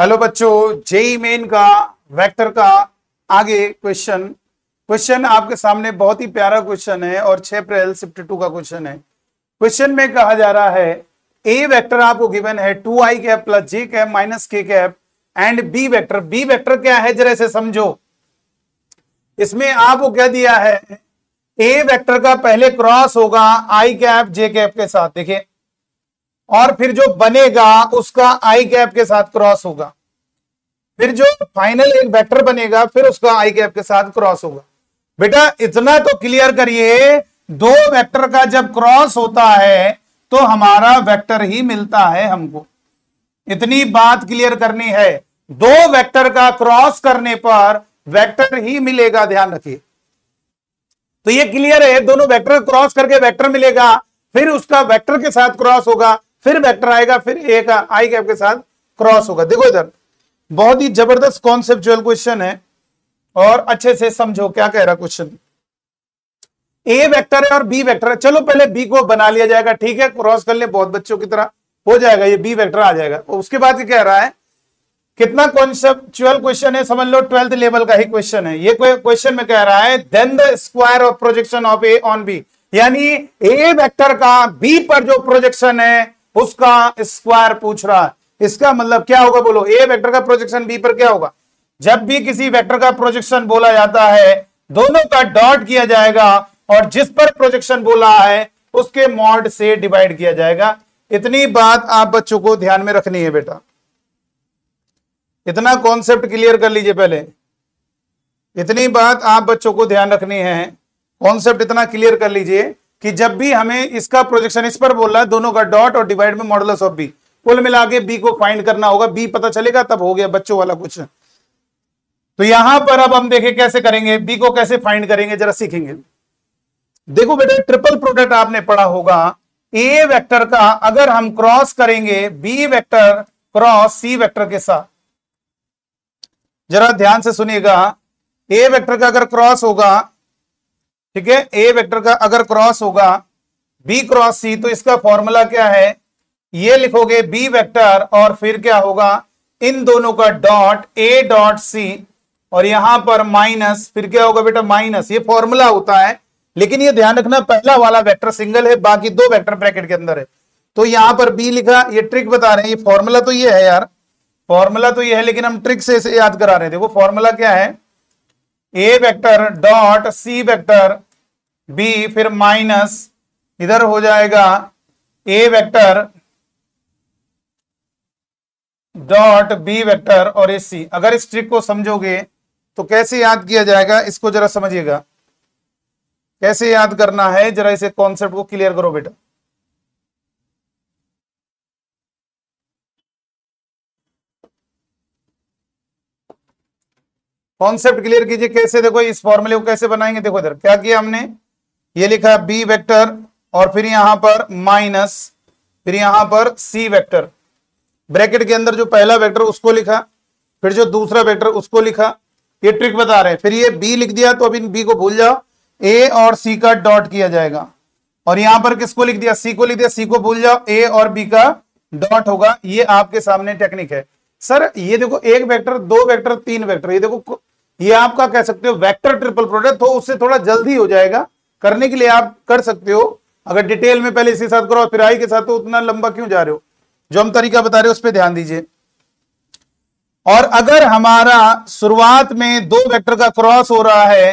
hello बच्चों JEE main का vector का आगे क्वेश्चन क्वेश्चन आपके सामने बहुत ही प्यारा क्वेश्चन है और छह अप्रैल सिफ्टी टू का क्वेश्चन है क्वेश्चन में कहा जा रहा है ए वेक्टर आपको गिवन है two I cap plus J cap minus K cap and B vector B vector क्या है जरा से समझो इसमें आपको क्या दिया है ए वेक्टर का पहले क्रॉस होगा आई कैप जे कैप के साथ देखिये और फिर जो बनेगा उसका आई कैप के साथ क्रॉस होगा फिर जो फाइनल एक वेक्टर बनेगा फिर उसका आई कैप के साथ क्रॉस होगा बेटा इतना तो क्लियर करिए दो वेक्टर का जब क्रॉस होता है तो हमारा वेक्टर ही मिलता है हमको इतनी बात क्लियर करनी है दो वेक्टर का क्रॉस करने पर वेक्टर ही मिलेगा ध्यान रखिए तो ये क्लियर है दोनों वेक्टर क्रॉस करके वेक्टर मिलेगा फिर उसका वेक्टर के साथ क्रॉस होगा फिर वेक्टर आएगा फिर ए का आई कैप के साथ क्रॉस होगा देखो इधर बहुत ही जबरदस्त कॉन्सेप्चुअल क्वेश्चन है और अच्छे से समझो क्या कह रहा क्वेश्चन ए वेक्टर है और बी वेक्टर है चलो पहले बी को बना लिया जाएगा ठीक है क्रॉस कर ले बहुत बच्चों की तरह हो जाएगा ये बी वेक्टर आ जाएगा उसके बाद कह रहा है कितना कॉन्सेप्चुअल क्वेश्चन है समझ लो ट्वेल्थ लेवल का ही क्वेश्चन है ये क्वेश्चन में कह रहा है then the square of projection of A on B यानी ए वेक्टर का बी पर जो प्रोजेक्शन है उसका स्क्वायर पूछ रहा है इसका मतलब क्या होगा बोलो ए वेक्टर का प्रोजेक्शन बी पर क्या होगा जब भी किसी वेक्टर का प्रोजेक्शन बोला जाता है दोनों का डॉट किया जाएगा और जिस पर प्रोजेक्शन बोला है उसके मॉड से डिवाइड किया जाएगा इतनी बात आप बच्चों को ध्यान में रखनी है बेटा इतना कॉन्सेप्ट क्लियर कर लीजिए पहले इतनी बात आप बच्चों को ध्यान रखनी है कॉन्सेप्ट इतना क्लियर कर लीजिए कि जब भी हमें इसका प्रोजेक्शन इस पर बोलना है दोनों का डॉट और डिवाइड में मॉडल ऑफ बी कुल मिला के बी को फाइंड करना होगा बी पता चलेगा तब हो गया बच्चों वाला कुछ तो यहां पर अब हम देखें कैसे करेंगे बी को कैसे फाइंड करेंगे जरा सीखेंगे देखो बेटा ट्रिपल प्रोडक्ट आपने पढ़ा होगा ए वेक्टर का अगर हम क्रॉस करेंगे B vector cross C vector के साथ जरा ध्यान से सुनिएगा ए वेक्टर का अगर क्रॉस होगा ठीक है ए वेक्टर का अगर क्रॉस होगा बी क्रॉस सी तो इसका फॉर्मूला क्या है ये लिखोगे बी वेक्टर और फिर क्या होगा इन दोनों का डॉट ए डॉट सी और यहां पर माइनस फिर क्या होगा बेटा माइनस ये फॉर्मूला होता है लेकिन ये ध्यान रखना पहला वाला वेक्टर सिंगल है बाकी दो वेक्टर ब्रैकेट के अंदर है तो यहां पर बी लिखा ये ट्रिक बता रहे हैं ये फॉर्मूला तो ये है यार फॉर्मूला तो ये है लेकिन हम ट्रिक से इसे याद करा रहे हैं देखो फॉर्मूला क्या है A vector dot C vector B फिर माइनस इधर हो जाएगा A vector dot B vector और ए सी अगर इस ट्रिक को समझोगे तो कैसे याद किया जाएगा इसको जरा समझिएगा कैसे याद करना है जरा इसे कॉन्सेप्ट को क्लियर करो बेटा कॉन्सेप्ट क्लियर कीजिए कैसे देखो इस फॉर्मूले को कैसे बनाएंगे देखो इधर क्या किया हमने ये लिखा बी वेक्टर और फिर यहां पर माइनस फिर यहां पर सी वेक्टर ब्रैकेट के अंदर जो पहला वेक्टर उसको लिखा फिर जो दूसरा वेक्टर उसको लिखा ये ट्रिक बता रहे हैं फिर ये बी लिख दिया तो अब इन बी को भूल जाओ ए और सी का डॉट किया जाएगा और यहां पर किसको लिख दिया सी को लिख दिया सी को भूल जाओ ए और बी का डॉट होगा ये आपके सामने टेक्निक है सर ये देखो एक वेक्टर दो वेक्टर तीन वेक्टर ये देखो ये आपका कह सकते हो वेक्टर ट्रिपल प्रोडक्ट हो उससे थोड़ा जल्दी हो जाएगा करने के लिए आप कर सकते हो अगर डिटेल में पहले इसके साथ करो फिर आई के साथ तो उतना लंबा क्यों जा रहे हो जो हम तरीका बता रहे हो उस पर ध्यान दीजिए और अगर हमारा शुरुआत में दो वेक्टर का क्रॉस हो रहा है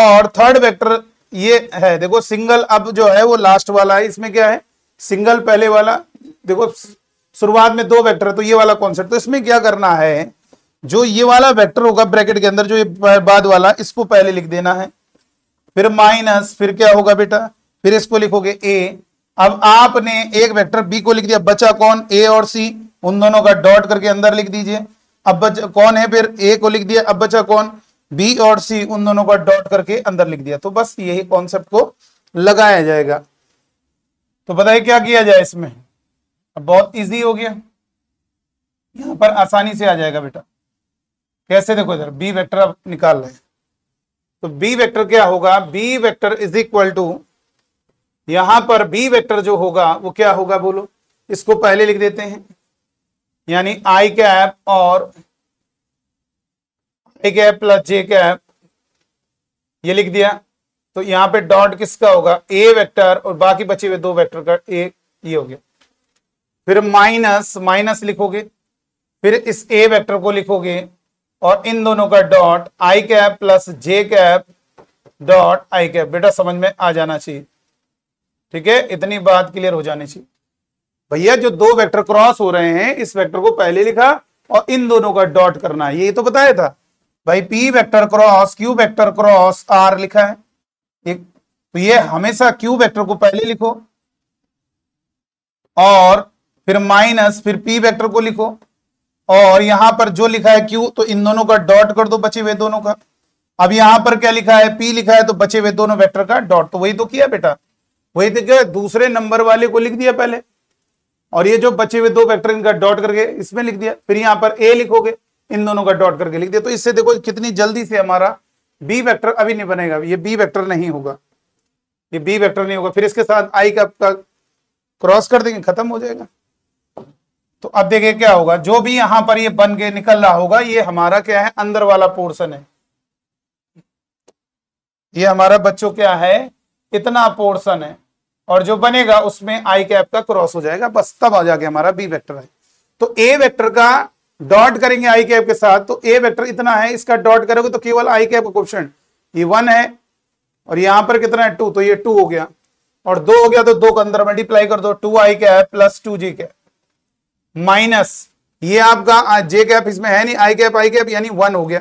और थर्ड वेक्टर ये है देखो सिंगल अब जो है वो लास्ट वाला है इसमें क्या है सिंगल पहले वाला देखो शुरुआत में दो वेक्टर है तो ये वाला कॉन्सेप्ट तो इसमें क्या करना है जो ये वाला वेक्टर होगा ब्रैकेट के अंदर जो ये बाद वाला इसको पहले लिख देना है फिर माइनस फिर क्या होगा बेटा फिर इसको लिखोगे ए अब आपने एक वेक्टर बी को लिख दिया बचा कौन ए और सी उन दोनों का डॉट करके अंदर लिख दीजिए अब बचा कौन है फिर ए को लिख दिया अब बचा कौन बी और सी उन दोनों का डॉट करके अंदर लिख दिया तो बस यही कॉन्सेप्ट को लगाया जाएगा तो बताइए क्या किया जाए इसमें अब बहुत इजी हो गया यहां पर आसानी से आ जाएगा बेटा कैसे देखो इधर बी वेक्टर आप निकाल रहे हैं तो बी वेक्टर क्या होगा B vector is equal to यहां पर बी वेक्टर जो होगा वो क्या होगा बोलो इसको पहले लिख देते हैं यानी आई कैप और I cap plus J cap ये लिख दिया तो यहां पे डॉट किसका होगा ए वेक्टर और बाकी बचे हुए दो वेक्टर का ए ये हो गया फिर माइनस माइनस लिखोगे फिर इस ए वेक्टर को लिखोगे और इन दोनों का dot I cap plus J cap dot I cap बेटा समझ में आ जाना चाहिए ठीक है इतनी बात क्लियर हो जानी चाहिए भैया जो दो वेक्टर क्रॉस हो रहे हैं इस वेक्टर को पहले लिखा और इन दोनों का डॉट करना ये तो बताया था भाई P vector cross Q vector cross R लिखा है एक तो ये हमेशा क्यू वेक्टर को पहले लिखो और फिर माइनस फिर पी वेक्टर को लिखो और यहां पर जो लिखा है क्यू तो इन दोनों का डॉट कर दो बचे हुए दोनों का अब यहां पर क्या लिखा है पी लिखा है तो बचे हुए दोनों वेक्टर का डॉट तो वही तो किया बेटा वही तो क्या दूसरे नंबर वाले को लिख दिया पहले और ये जो बचे हुए दो वेक्टर इनका डॉट करके इसमें लिख दिया फिर यहां पर ए लिखोगे इन दोनों का डॉट करके लिख दिया तो इससे देखो कितनी जल्दी से हमारा बी वेक्टर अभी नहीं बनेगा ये बी वेक्टर नहीं होगा ये बी वेक्टर नहीं होगा फिर इसके साथ आई का क्रॉस कर देंगे खत्म हो जाएगा तो अब देखिए क्या होगा जो भी यहां पर ये बन के निकल रहा होगा ये हमारा क्या है अंदर वाला पोर्शन है ये हमारा बच्चों क्या है इतना पोर्शन है और जो बनेगा उसमें आई कैप का क्रॉस हो जाएगा बस तब आ जाके हमारा बी वेक्टर है तो ए वेक्टर का डॉट करेंगे आई कैप के साथ तो ए वेक्टर इतना है इसका डॉट करोगे तो केवल आई कैप क्वेश्चन ये वन है और यहां पर कितना है टू तो ये टू हो गया और दो हो गया तो दो के अंदर मल्टीप्लाई कर दो two I cap plus two G cap minus ये आपका जे कैप इसमें है नहीं आई कैप आई कैप यानी वन हो गया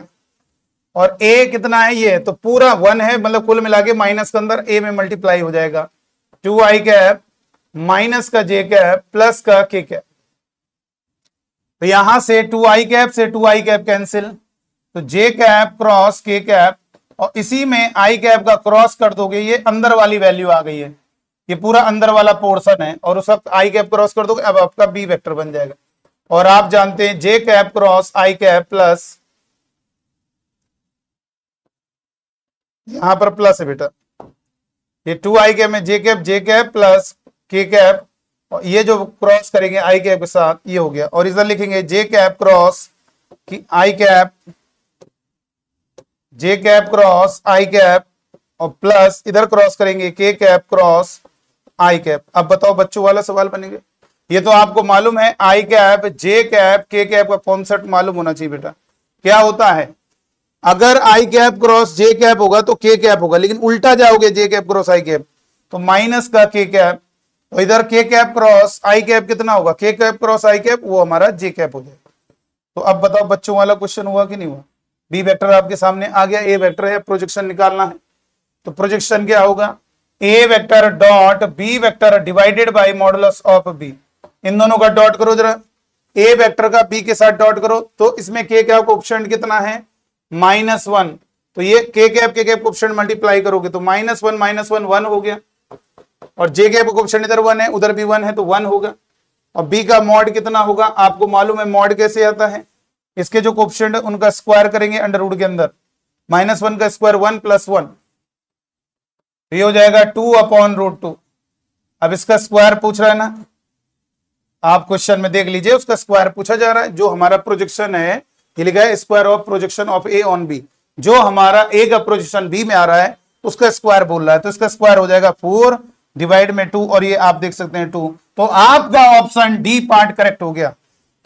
और ए कितना है ये तो पूरा वन है मतलब कुल मिला के माइनस के अंदर ए में मल्टीप्लाई हो जाएगा टू आई कैप माइनस का जे कैप प्लस का के कैप तो यहां से टू आई कैप से टू आई कैप कैंसिल तो J cap cross K cap और इसी में आई कैप का क्रॉस कर दोगे ये अंदर वाली वैल्यू आ गई है ये पूरा अंदर वाला पोर्सन है और उस वक्त आई कैप क्रॉस कर दो अब आपका बी वेक्टर बन जाएगा और आप जानते हैं J cap cross I cap plus यहां पर प्लस है बेटा ये टू आई कैप में J cap J cap plus K cap और ये जो क्रॉस करेंगे आई कैप के साथ ये हो गया और इधर लिखेंगे जे कैप क्रॉस की I cap J cap cross I cap और प्लस इधर क्रॉस करेंगे K cap cross I cap अब बताओ बच्चों वाला सवाल बनेंगे ये तो आपको मालूम है I cap J cap K cap का कॉन्सेप्ट मालूम होना चाहिए बेटा क्या होता है अगर I cap cross J cap होगा तो के कैप होगा लेकिन उल्टा जाओगे J cap cross I cap तो माइनस का के कैप और तो इधर के कैप क्रॉस आई कैप कितना होगा के कैप क्रॉस आई कैप वो हमारा जे कैप हो जाएगा तो अब बताओ बच्चों वाला क्वेश्चन हुआ कि नहीं हुआ बी वेक्टर आपके सामने आ गया ए वेक्टर है प्रोजेक्शन निकालना है तो प्रोजेक्शन क्या होगा A vector dot B vector divided by modulus of B इन दोनों का डॉट करो जरा ए वेक्टर का बी के साथ डॉट करो तो इसमें के कैप का ऑप्शन कितना है माइनस वन तो ये के cap K cap option multiply करोगे तो minus one minus one one हो गया और जे कैप का ऑप्शन इधर वन है उधर भी वन है तो वन होगा और बी का मॉड कितना होगा आपको मालूम है मॉड कैसे आता है इसके जो क्वेश्चन है उनका स्क्वायर करेंगे अंडर रूट के अंदर माइनस वन का स्क्वायर वन प्लस वन तो ये हो जाएगा टू अपॉन रूट टू अब इसका स्क्वायर पूछ रहा है ना आप क्वेश्चन में देख लीजिए उसका स्क्वायर पूछा जा रहा है जो हमारा प्रोजेक्शन है ये लिखा है square of projection of A on B जो हमारा ए का प्रोजेक्शन बी में आ रहा है उसका स्क्वायर बोल रहा है तो इसका स्क्वायर हो जाएगा फोर डिवाइड में टू और ये आप देख सकते हैं टू तो आपका ऑप्शन डी पार्ट करेक्ट हो गया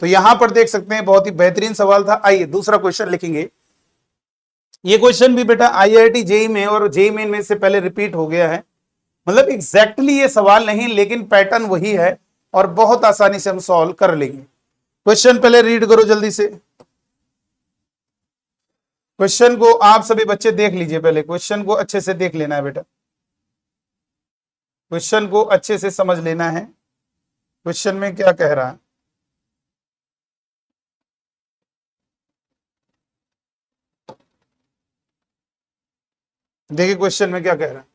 तो यहां पर देख सकते हैं बहुत ही बेहतरीन सवाल था आइए दूसरा क्वेश्चन लिखेंगे ये क्वेश्चन भी बेटा आई आई टी जेई में और जेई मेन e में से पहले रिपीट हो गया है मतलब एग्जैक्टली ये सवाल नहीं लेकिन पैटर्न वही है और बहुत आसानी से हम सॉल्व कर लेंगे क्वेश्चन पहले रीड करो जल्दी से क्वेश्चन को आप सभी बच्चे देख लीजिए पहले क्वेश्चन को अच्छे से देख लेना है बेटा क्वेश्चन को अच्छे से समझ लेना है क्वेश्चन में क्या कह रहा है देखिए क्वेश्चन में क्या कह रहा है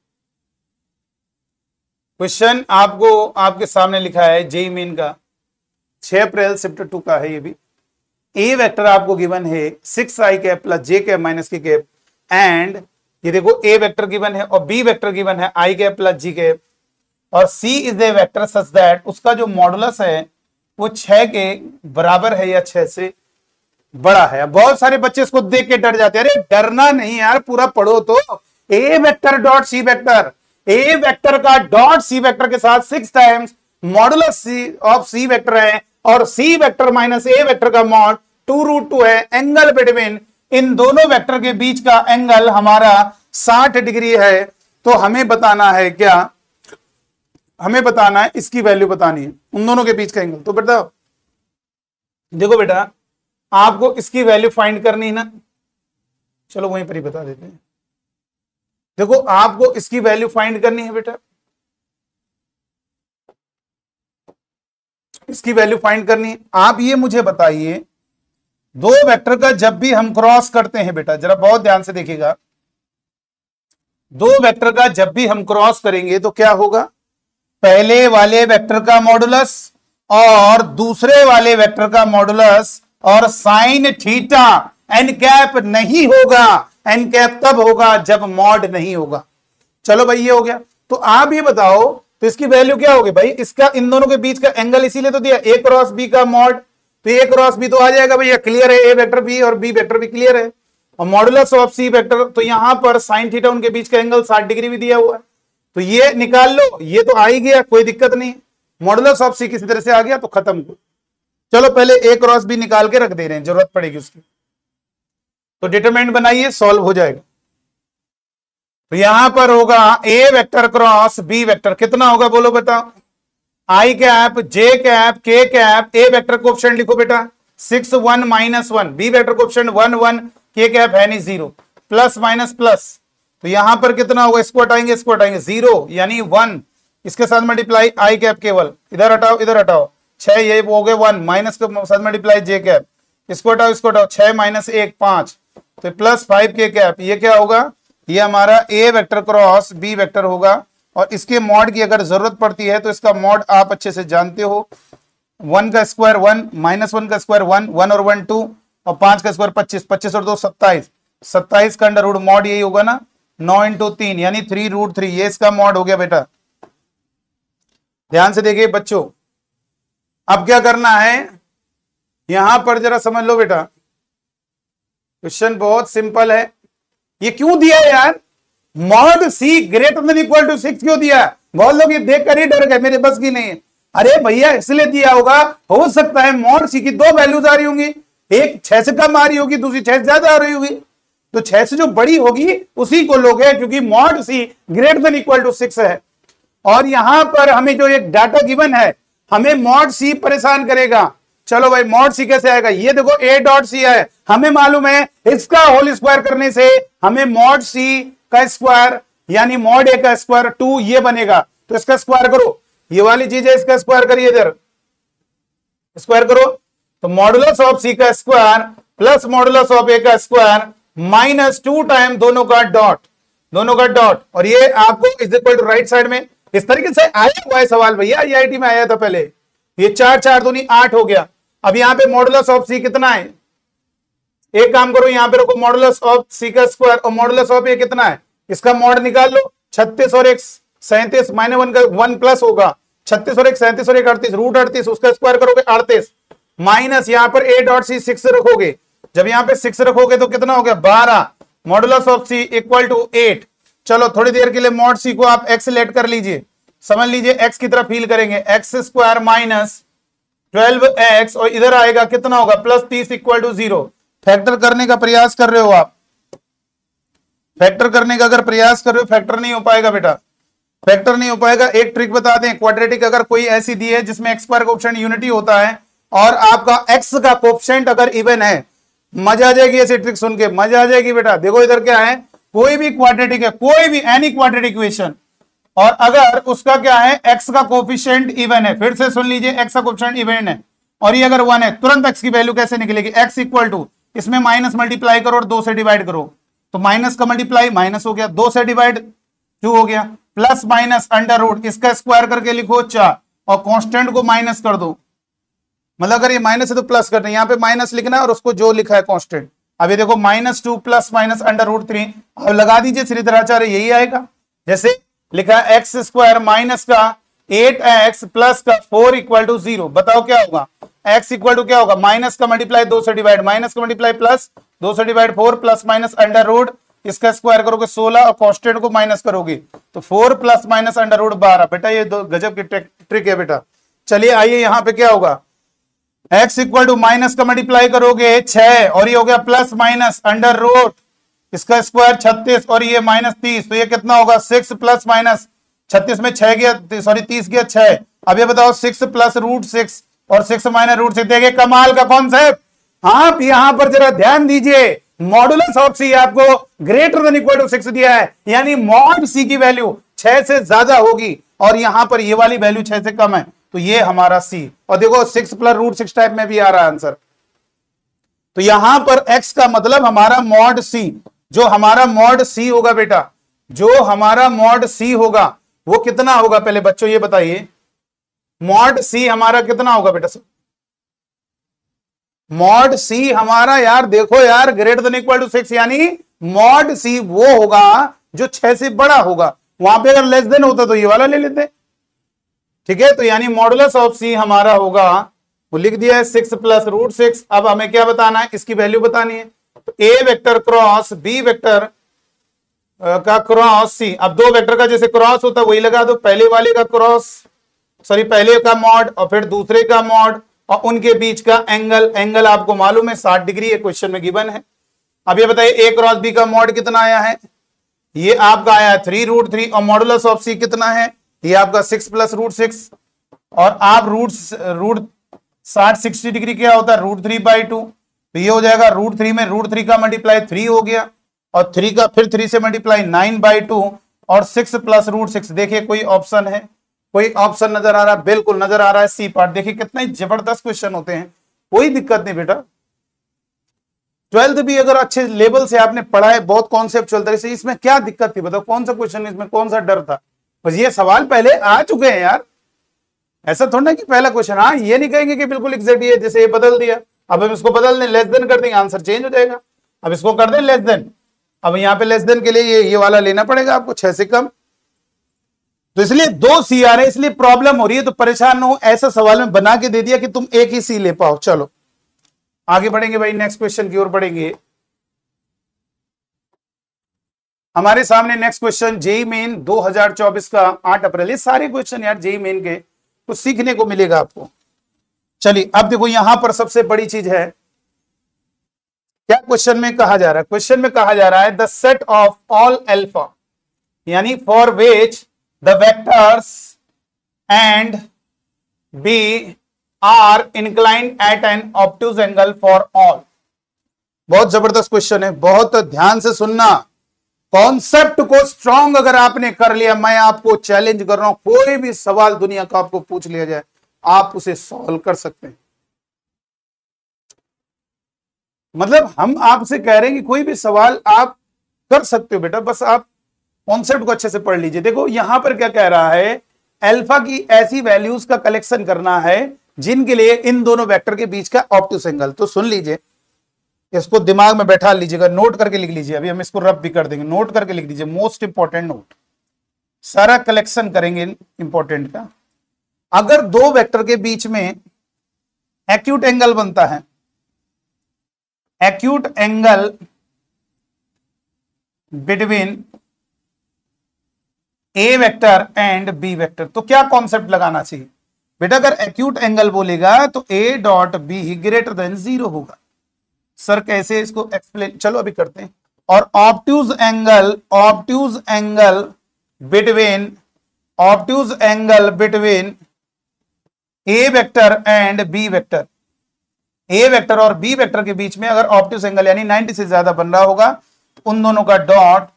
क्वेश्चन आपको आपके सामने लिखा है जेई मेन का छह अप्रैल शिफ्ट टू का है ये भी ए वेक्टर आपको गिवन है six I cap plus J cap minus K cap and ये देखो ए वेक्टर गिवन है और बी वेक्टर गिवन है I cap plus G cap और C is a vector such that उसका जो मॉडुलस है वो छह के बराबर है या छह से बड़ा है बहुत सारे बच्चे इसको देख के डर जाते हैं अरे डरना नहीं यार पूरा पढ़ो तो A vector dot C vector A vector का डॉट सी वेक्टर के साथ six times model C of C vector है और C vector minus A vector का मॉड टू रूट टू है एंगल बिटवीन इन दोनों वेक्टर के बीच का एंगल हमारा 60 डिग्री है तो हमें बताना है क्या हमें बताना है इसकी वैल्यू बतानी है उन दोनों के बीच का एंगल तो बेटा देखो बेटा आपको इसकी वैल्यू फाइंड करनी है ना चलो वहीं पर ही बता देते हैं देखो आपको इसकी वैल्यू फाइंड करनी है बेटा इसकी वैल्यू फाइंड करनी है आप ये मुझे बताइए दो वेक्टर का जब भी हम क्रॉस करते हैं बेटा जरा बहुत ध्यान से देखिएगा दो वेक्टर का जब भी हम क्रॉस करेंगे तो क्या होगा पहले वाले वेक्टर का मॉडुलस और दूसरे वाले वेक्टर का मॉडुलस और साइन थीटा एन कैप नहीं होगा एन कैप तब होगा जब मॉड नहीं होगा चलो भाई ये हो गया तो आप ये बताओ तो इसकी वैल्यू क्या होगी भाई इसका इन दोनों के बीच का एंगल इसीलिए तो दिया ए क्रॉस बी का मॉड तो ए क्रॉस बी तो आ जाएगा भैया क्लियर है ए वेक्टर बी और बी वेक्टर भी क्लियर है और मॉडुलस ऑफ सी वेक्टर तो यहां पर साइन थीटा उनके बीच का एंगल साठ डिग्री भी दिया हुआ है तो ये निकाल लो ये तो आ ही गया कोई दिक्कत नहीं मॉडुलस ऑफ सी किसी तरह से आ गया तो खत्म चलो पहले ए क्रॉस बी निकाल के रख दे रहे हैं जरूरत पड़ेगी उसकी तो डिटरमिनेंट बनाइए सॉल्व हो जाएगा तो यहां पर होगा A vector cross B vector कितना होगा बोलो बताओ I cap J cap K cap A vector को ऑप्शन लिखो बेटा six one minus one B vector को option one one K cap है नहीं जीरो प्लस माइनस प्लस तो यहां पर कितना होगा इसको हटाएंगे इसको हटाएंगे जीरो यानी वन इसके साथ मल्टीप्लाई आई कैप केवल इधर हटाओ इधर हटाओ छह ये हो गए वन माइनस के साथ मल्टीप्लाई जे कैप इसको हटाओ इसको हटाओ छह माइनस एक पांच तो प्लस फाइव के कैप ये क्या होगा ये हमारा A vector cross B vector होगा और इसके मॉड की अगर जरूरत पड़ती है तो इसका मॉड आप अच्छे से जानते हो वन का स्क्वायर वन माइनस वन का स्क्वायर वन वन और वन टू और पांच का स्क्वायर पच्चीस पच्चीस और दो सत्ताईस सत्ताईस का अंडर रूट मॉड यही होगा ना नौ इंटू तीन यानी थ्री रूट थ्री ये इसका मॉड हो गया बेटा ध्यान से देखिए बच्चों अब क्या करना है यहां पर जरा समझ लो बेटा क्वेश्चन बहुत सिंपल है ये क्यों दिया यार mod C greater than equal to six क्यों दिया बहुत लोग ये देख कर ही डर गए मेरे बस की नहीं है अरे भैया इसलिए दिया होगा हो सकता है मोहर सी की दो वैल्यूज आ रही होंगी एक छह से कम आ रही होगी दूसरी छह से ज्यादा आ रही होगी तो छह से जो बड़ी होगी उसी को लोगे क्योंकि mod C greater than equal to six है और यहां पर हमें जो एक डाटा गिवन है हमें मॉड सी परेशान करेगा चलो भाई मॉड सी कैसे आएगा ये देखो ए डॉट सी है हमें मालूम है इसका होल स्क्वायर करने से हमें मॉड सी का स्क्वायर यानी मॉड ए का स्क्वायर टू ये बनेगा तो इसका स्क्वायर करो ये वाली चीज है इसका स्क्वायर करिए इधर स्क्वायर करो तो मॉडुलस ऑफ सी का square plus modulus of A का स्क्वायर माइनस टू टाइम दोनों का डॉट दोनों का डॉट और ये आपको is equal to right side में इस तरीके से आया हुआ है सवाल भैया आईआईटी में आया था पहले ये चार चार दूनी आठ हो गया अब यहां पे मॉडुलस ऑफ सी कितना है एक काम करो यहां पे रखो मॉडुलस ऑफ सी का स्क्वायर और मॉडुलस ऑफ ए कितना है इसका मॉड निकाल लो छत्तीस और एक सैंतीस माइनस वन का वन प्लस होगा छत्तीस और एक सैंतीस और एक अड़तीस रूट अड़तीस उसका स्क्वायर करोगे अड़तीस माइनस यहां पर ए डॉट सी सिक्स रखोगे जब यहां पे सिक्स रखोगे तो कितना हो गया बारह modulus of C equal to eight चलो थोड़ी देर के लिए मॉड सी को आप एक्स लेट कर लीजिए समझ लीजिए एक्स की तरफ फील करेंगे X square minus twelve X और इधर आएगा कितना होगा प्लस तीस इक्वल टू जीरो फैक्टर करने का प्रयास कर रहे हो आप फैक्टर करने का अगर प्रयास कर रहे हो फैक्टर नहीं हो पाएगा बेटा फैक्टर नहीं हो पाएगा एक ट्रिक बता दें क्वाड्रेटिक अगर कोई ऐसी दी है जिसमें एक्स पर ऑप्शन यूनिटी होता है और आपका एक्स का कोप्शेंट अगर इवन है मजा आ जाएगी ऐसी ट्रिक सुन के मजा आ जाएगी बेटा देखो इधर क्या है कोई भी क्वाड्रेटिक है कोई भी एनी क्वाड्रेटिक इक्वेशन और अगर उसका क्या है एक्स का कोफिशियंट इवन है फिर से सुन लीजिए एक्स का कोफिशियंट इवन है और ये अगर वन है तुरंत एक्स की वैल्यू कैसे निकलेगी एक्स इक्वल टू इसमें माइनस मल्टीप्लाई करो और दो से डिवाइड करो तो माइनस का मल्टीप्लाई माइनस हो गया दो से डिवाइड टू हो गया प्लस माइनस अंडर रूट इसका स्क्वायर करके लिखो चार और कॉन्स्टेंट को माइनस कर दो मतलब अगर ये माइनस है तो प्लस करना दे यहाँ पे माइनस लिखना है और उसको जो लिखा है कॉन्स्टेंट अब ये देखो minus two plus minus under root three अब लगा दीजिए श्रीधराचार्य यही आएगा जैसे लिखा है एक्स स्क्वायर माइनस का एट एक्स प्लस का फोर इक्वल टू जीरो बताओ क्या होगा एक्स इक्वल टू क्या होगा माइनस का मल्टीप्लाई दो से डिवाइड माइनस का मल्टीप्लाई प्लस दो से divide four plus minus under root इसका स्क्वायर करोगे सोलह और कॉन्स्टेंट को माइनस करोगे तो four plus minus under root बारह बेटा ये दो गजब की ट्रिक है बेटा चलिए आइए यहाँ पे क्या होगा एक्स इक्वल टू माइनस का मल्टीप्लाई करोगे छह और ये हो गया प्लस माइनस अंडर रूट इसका स्क्वायर छत्तीस और ये माइनस तीस तो ये कितना होगा सिक्स प्लस माइनस छत्तीस में छह गया सॉरी तो तीस गया छह अब ये बताओ सिक्स प्लस रूट सिक्स और सिक्स माइनस रूट सिक्स देखिए कमाल का कॉन्सेप्ट आप यहां पर जरा ध्यान दीजिए मॉडुलस ऑफ सी आपको greater than equal to six दिया है यानी मॉड सी की वैल्यू छह से ज्यादा होगी और यहां पर ये वाली वैल्यू छह से कम है तो ये हमारा सी और देखो six plus root six type में भी आ रहा है आंसर तो यहां पर एक्स का मतलब हमारा मॉड सी जो हमारा मॉड सी होगा बेटा जो हमारा मॉड सी होगा वो कितना होगा पहले बच्चों ये बताइए मॉड सी हमारा कितना होगा बेटा सर मॉड सी हमारा यार देखो यार greater than equal to six यानी मॉड सी वो होगा जो छह से बड़ा होगा वहां पे अगर लेस देन होता तो ये वाला ले लेते ठीक है तो यानी मॉडुलस ऑफ सी हमारा होगा वो लिख दिया है सिक्स प्लस रूट सिक्स अब हमें क्या बताना है इसकी वैल्यू बतानी है A vector cross B vector का क्रॉस सी अब दो वेक्टर का जैसे क्रॉस होता है वही लगा दो पहले वाले का क्रॉस सॉरी पहले का मॉड और फिर दूसरे का मॉड और उनके बीच का एंगल एंगल आपको मालूम है साठ डिग्री ये क्वेश्चन में गिवन है अब ये बताइए ए क्रॉस बी का मॉड कितना आया है ये आपका आया है थ्री रूट थ्री और मॉडुलस ऑफ सी कितना है ये आपका सिक्स प्लस रूट सिक्स और आप रूट रूट साठ सिक्सटी डिग्री क्या होता है रूट थ्री बाई टू तो ये हो जाएगा रूट थ्री में रूट थ्री का मल्टीप्लाई थ्री हो गया और थ्री का फिर थ्री से मल्टीप्लाई नाइन बाई टू और सिक्स प्लस रूट सिक्स देखिए कोई ऑप्शन है कोई ऑप्शन नजर आ रहा है बिल्कुल नजर आ रहा है सी पार्ट देखिए कितने जबरदस्त क्वेश्चन होते हैं कोई दिक्कत नहीं बेटा ट्वेल्थ भी अगर अच्छे लेवल से आपने पढ़ा है बहुत कॉन्सेप्ट चलता है इसमें क्या दिक्कत थी बताओ कौन सा क्वेश्चन इसमें कौन सा डर था बस ये सवाल पहले आ चुके हैं यार ऐसा थोड़ा ना कि पहला क्वेश्चन हाँ ये नहीं कहेंगे कि बिल्कुल एग्जैक्ट ये जैसे ये बदल दिया अब हम इसको बदल दें लेस देन कर देंगे आंसर चेंज हो जाएगा अब इसको कर दें लेस देन अब यहां पे लेस देन के लिए ये ये वाला लेना पड़ेगा आपको छह से कम तो इसलिए दो सी आ रहे हैं इसलिए प्रॉब्लम हो रही है तो परेशान हो ऐसा सवाल में बना के दे दिया कि तुम एक ही सी ले पाओ चलो आगे बढ़ेंगे भाई नेक्स्ट क्वेश्चन की ओर बढ़ेंगे हमारे सामने नेक्स्ट क्वेश्चन जेई मेन 2024 का 8 अप्रैल ये सारे क्वेश्चन यार जेई मेन के कुछ सीखने को मिलेगा आपको चलिए अब देखो यहां पर सबसे बड़ी चीज है क्या क्वेश्चन में कहा जा रहा है क्वेश्चन में कहा जा रहा है the set of all alpha यानी for which the vectors and B are inclined at an obtuse angle for all बहुत जबरदस्त क्वेश्चन है बहुत ध्यान से सुनना कॉन्सेप्ट को स्ट्रॉन्ग अगर आपने कर लिया मैं आपको चैलेंज कर रहा हूं कोई भी सवाल दुनिया का आपको पूछ लिया जाए आप उसे सॉल्व कर सकते हैं मतलब हम आपसे कह रहे हैं कि कोई भी सवाल आप कर सकते हो बेटा बस आप कॉन्सेप्ट को अच्छे से पढ़ लीजिए देखो यहां पर क्या कह रहा है अल्फा की ऐसी वैल्यूज का कलेक्शन करना है जिनके लिए इन दोनों वेक्टर के बीच का ऑप्टिव एंगल तो सुन लीजिए इसको दिमाग में बैठा लीजिएगा नोट करके लिख लीजिए अभी हम इसको रब भी कर देंगे नोट करके लिख लीजिए मोस्ट इंपॉर्टेंट नोट सारा कलेक्शन करेंगे इंपॉर्टेंट का अगर दो वेक्टर के बीच में एक्यूट एंगल बनता है acute angle between A vector and B vector तो क्या कॉन्सेप्ट लगाना चाहिए बेटा अगर एक्यूट एंगल बोलेगा तो A dot B greater than zero होगा सर कैसे इसको एक्सप्लेन चलो अभी करते हैं और obtuse angle obtuse angle between obtuse angle between A vector and B vector A vector और बी वेक्टर के बीच में अगर ऑप्टिव एंगल यानी 90 से ज्यादा बन रहा होगा तो उन दोनों का डॉट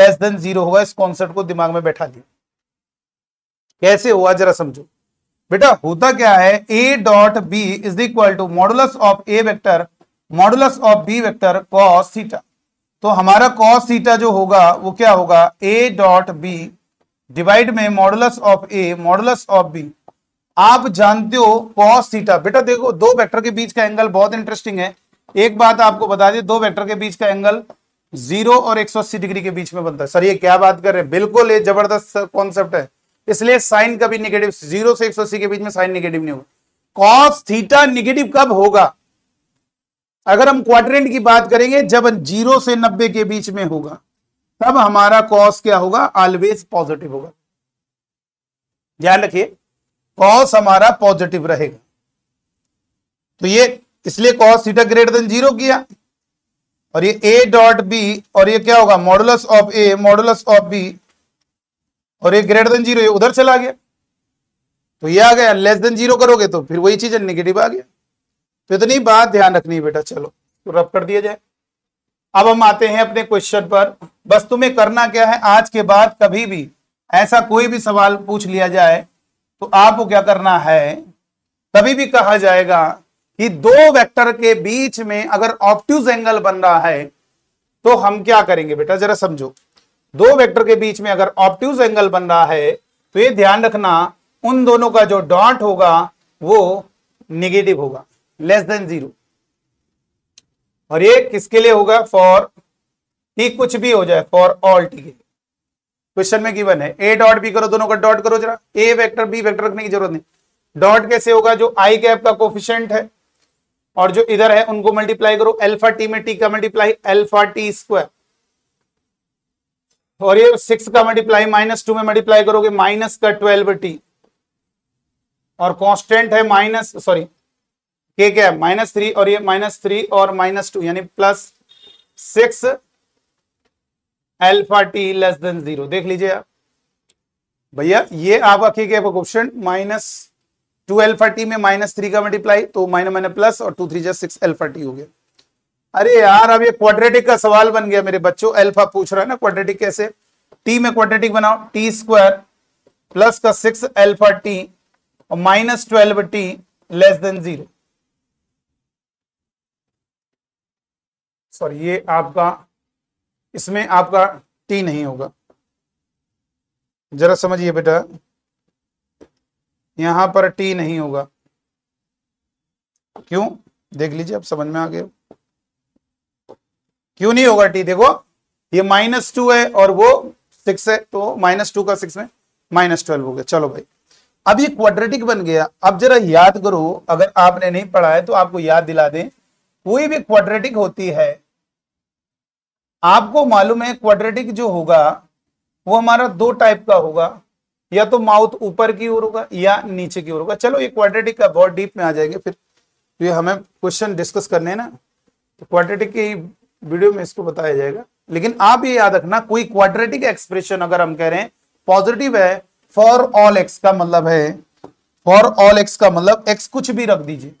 लेस देन जीरो होगा इस कॉन्सेप्ट को दिमाग में बैठा दिया कैसे हुआ जरा समझो बेटा होता क्या है A dot B is equal to modulus of A vector modulus of B vector cos theta तो हमारा कॉस थीटा जो होगा वो क्या होगा ए डॉट बी डिवाइड में modulus of A modulus of B आप जानते हो कॉस थीटा बेटा देखो दो वेक्टर के बीच का एंगल बहुत इंटरेस्टिंग है एक बात आपको बता दें दो वेक्टर के बीच का एंगल जीरो और अस्सी डिग्री के बीच में बनता है सर ये क्या बात कर रहे हैं बिल्कुल ये जबरदस्त कॉन्सेप्ट है इसलिए साइन कभी निगेटिव जीरो से 180 के बीच में साइन निगेटिव नहीं होगा कॉस थीटा निगेटिव कब होगा अगर हम क्वाड्रेंट की बात करेंगे जब जीरो से नब्बे के बीच में होगा तब हमारा कॉस क्या होगा ऑलवेज पॉजिटिव होगा ध्यान रखिए कॉस हमारा पॉजिटिव रहेगा तो ये इसलिए cos theta greater than zero किया और ये ए डॉट बी और ये क्या होगा modulus of A modulus of B और ये ग्रेटर देन जीरो उधर चला गया तो ये आ गया लेस देन जीरो करोगे तो फिर वही चीज निगेटिव आ गया तो इतनी बात ध्यान रखनी बेटा चलो तो रब कर दिया जाए अब हम आते हैं अपने क्वेश्चन पर बस तुम्हें करना क्या है आज के बाद कभी भी ऐसा कोई भी सवाल पूछ लिया जाए तो आपको क्या करना है तभी भी कहा जाएगा कि दो वेक्टर के बीच में अगर ऑप्ट्यूज एंगल बन रहा है तो हम क्या करेंगे बेटा जरा समझो दो वेक्टर के बीच में अगर ऑप्ट्यूज एंगल बन रहा है तो ये ध्यान रखना उन दोनों का जो डॉट होगा वो निगेटिव होगा लेस देन जीरो और ये किसके लिए होगा फॉर टी कुछ भी हो जाए फॉर ऑल टी के लिए क्वेश्चन में गिवन है ए डॉट बी करो दोनों का डॉट करो जरा ए वेक्टर बी वेक्टर रखने की जरूरत नहीं डॉट कैसे होगा जो आई कैप का कोफिशियंट है और जो इधर है उनको मल्टीप्लाई करो एल्फा टी में टी का मल्टीप्लाई एल्फा टी स्क्वायर और ये सिक्स का मल्टीप्लाई माइनस टू में मल्टीप्लाई करोगे माइनस का ट्वेल्व टी और कांस्टेंट है माइनस सॉरी के क्या है माइनस थ्री और ये माइनस थ्री और माइनस टू यानी plus six alpha T less than zero देख लीजिए आप भैया ये आपका ठीक है option minus two alpha T में माइनस थ्री का मल्टीप्लाई तो माइनस माइनस प्लस और two three just six alpha T हो गया अरे यार अब ये क्वाड्रेटिक का सवाल बन गया मेरे बच्चों एल्फा पूछ रहा है ना क्वाड्रेटिक कैसे टी में क्वाड्रेटिक बनाओ टी स्क्वायर प्लस का सिक्स एल्फा टी और minus twelve T less than zero sorry ये आपका इसमें आपका टी नहीं होगा जरा समझिए बेटा यहां पर टी नहीं होगा क्यों देख लीजिए आप समझ में आ गए क्यों नहीं होगा टी देखो ये माइनस टू है और वो सिक्स है तो माइनस टू का सिक्स में माइनस ट्वेल्व हो गया चलो भाई अब ये क्वाड्रेटिक बन गया अब जरा याद करो अगर आपने नहीं पढ़ा है तो आपको याद दिला दें कोई भी क्वाड्रेटिक होती है आपको मालूम है क्वाड्रेटिक जो होगा वो हमारा दो टाइप का होगा या तो माउथ ऊपर की ओर होगा या नीचे की ओर होगा चलो ये क्वाड्रेटिक का बहुत डीप में आ जाएंगे फिर तो ये हमें क्वेश्चन डिस्कस करने हैं ना तो क्वाड्रेटिक के वीडियो में इसको बताया जाएगा लेकिन आप ये याद रखना कोई क्वाड्रेटिक एक्सप्रेशन अगर हम कह रहे हैं पॉजिटिव है फॉर ऑल एक्स का मतलब है फॉर ऑल एक्स का मतलब एक्स कुछ भी रख दीजिए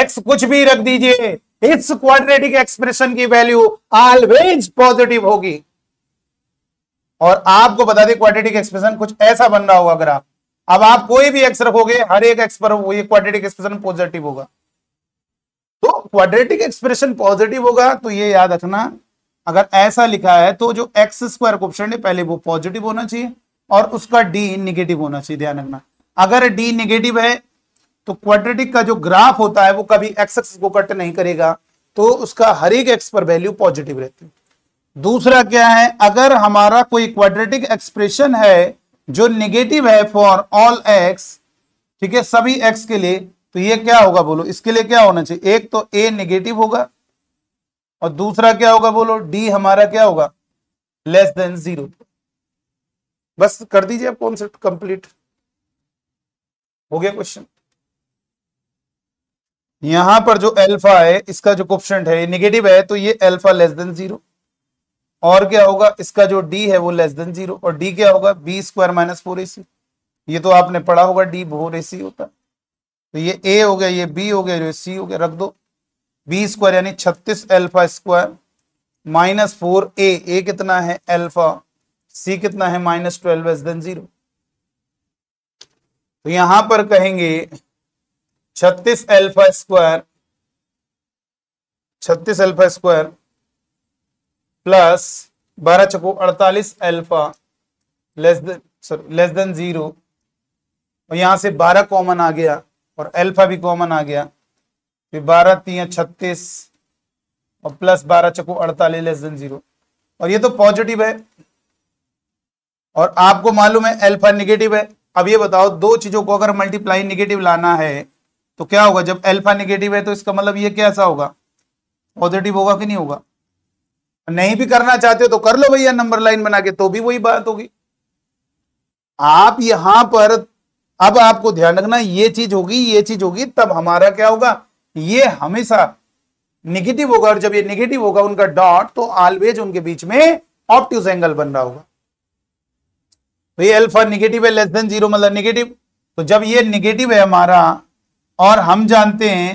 एक्स कुछ भी रख दीजिए इस क्वाड्रेटिक एक्सप्रेशन की वैल्यू ऑलवेज पॉजिटिव होगी और आपको बता दें क्वाड्रेटिक एक्सप्रेशन कुछ ऐसा बन रहा होगा अगर आप अब आप कोई भी एक्स रखोगे हर एक एक्स पर ये क्वाड्रेटिक एक्सप्रेशन पॉजिटिव होगा तो क्वाड्रेटिक एक्सप्रेशन पॉजिटिव होगा तो ये याद रखना अगर ऐसा लिखा है तो जो एक्स स्क्वायर ऑप्शन है पहले वो पॉजिटिव होना चाहिए और उसका डी निगेटिव होना चाहिए ध्यान रखना अगर डी निगेटिव है तो क्वाड्रेटिक का जो ग्राफ होता है वो कभी एक्स एक्स को कट नहीं करेगा तो उसका हर एक एक्स पर वैल्यू पॉजिटिव रहती है दूसरा क्या है अगर हमारा कोई क्वाड्रेटिक एक्सप्रेशन है जो निगेटिव है फॉर ऑल एक्स ठीक है सभी एक्स के लिए तो ये क्या होगा बोलो इसके लिए क्या होना चाहिए एक तो ए निगेटिव होगा और दूसरा क्या होगा बोलो डी हमारा क्या होगा लेस देन जीरो बस कर दीजिए आप कॉन्सेप्ट कंप्लीट हो गया क्वेश्चन यहां पर जो अल्फा है इसका जो क्वेश्चन है निगेटिव है तो ये अल्फा लेस देन जीरो और क्या होगा इसका जो डी है वो लेस देन जीरो और डी क्या होगा B square minus four A C ये तो आपने पढ़ा होगा डी फोर ए सी होता तो ये ए हो गया ये बी हो गया ये सी हो गया रख दो बी स्क्वायर यानी छत्तीस alpha square minus four A A कितना है एल्फा सी कितना है minus twelve less than zero तो यहां पर कहेंगे छत्तीस एल्फा स्क्वायर छत्तीस एल्फा स्क्वायर प्लस बारह चको अड़तालीस alpha less than sorry less than zero और यहां से बारह कॉमन आ गया और एल्फा भी कॉमन आ गया फिर बारह तीन छत्तीस और प्लस बारह चको अड़तालीस लेस देन जीरो और ये तो पॉजिटिव है और आपको मालूम है एल्फा निगेटिव है अब ये बताओ दो चीजों को अगर मल्टीप्लाई निगेटिव लाना है तो क्या होगा जब एल्फा निगेटिव है तो इसका मतलब ये कैसा होगा पॉजिटिव होगा कि नहीं होगा नहीं भी करना चाहते हो तो कर लो भैया नंबर लाइन बना के तो भी वही बात होगी आप यहां पर अब आपको ध्यान रखना ये चीज होगी ये चीज होगी तब हमारा क्या होगा ये हमेशा निगेटिव होगा और जब ये निगेटिव होगा उनका डॉट तो ऑलवेज उनके बीच में ऑप्टिव एंगल बन रहा होगा तो ये अल्फा निगेटिव है लेस देन जीरो मतलब निगेटिव तो जब ये निगेटिव है हमारा और हम जानते हैं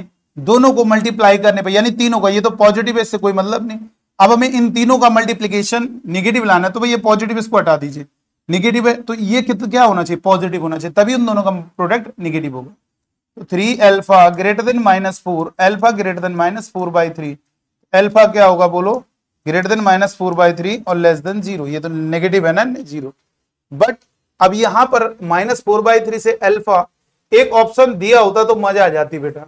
दोनों को मल्टीप्लाई करने पर यानी तीनों का ये तो पॉजिटिव इससे कोई मतलब नहीं अब हमें इन तीनों का मल्टीप्लीकेशन निगेटिव लाना है तो भाई ये पॉजिटिव इसको हटा दीजिए निगेटिव है तो ये कितना क्या होना चाहिए पॉजिटिव होना चाहिए तभी उन दोनों का प्रोडक्ट निगेटिव होगा तो three alpha greater than minus four alpha greater than minus four by three alpha क्या होगा बोलो greater than minus four by three और लेस देन जीरो ये तो नेगेटिव है ना जीरो बट अब यहां पर माइनस फोर बाई थ्री से एल्फा एक ऑप्शन दिया होता तो मजा आ जाती बेटा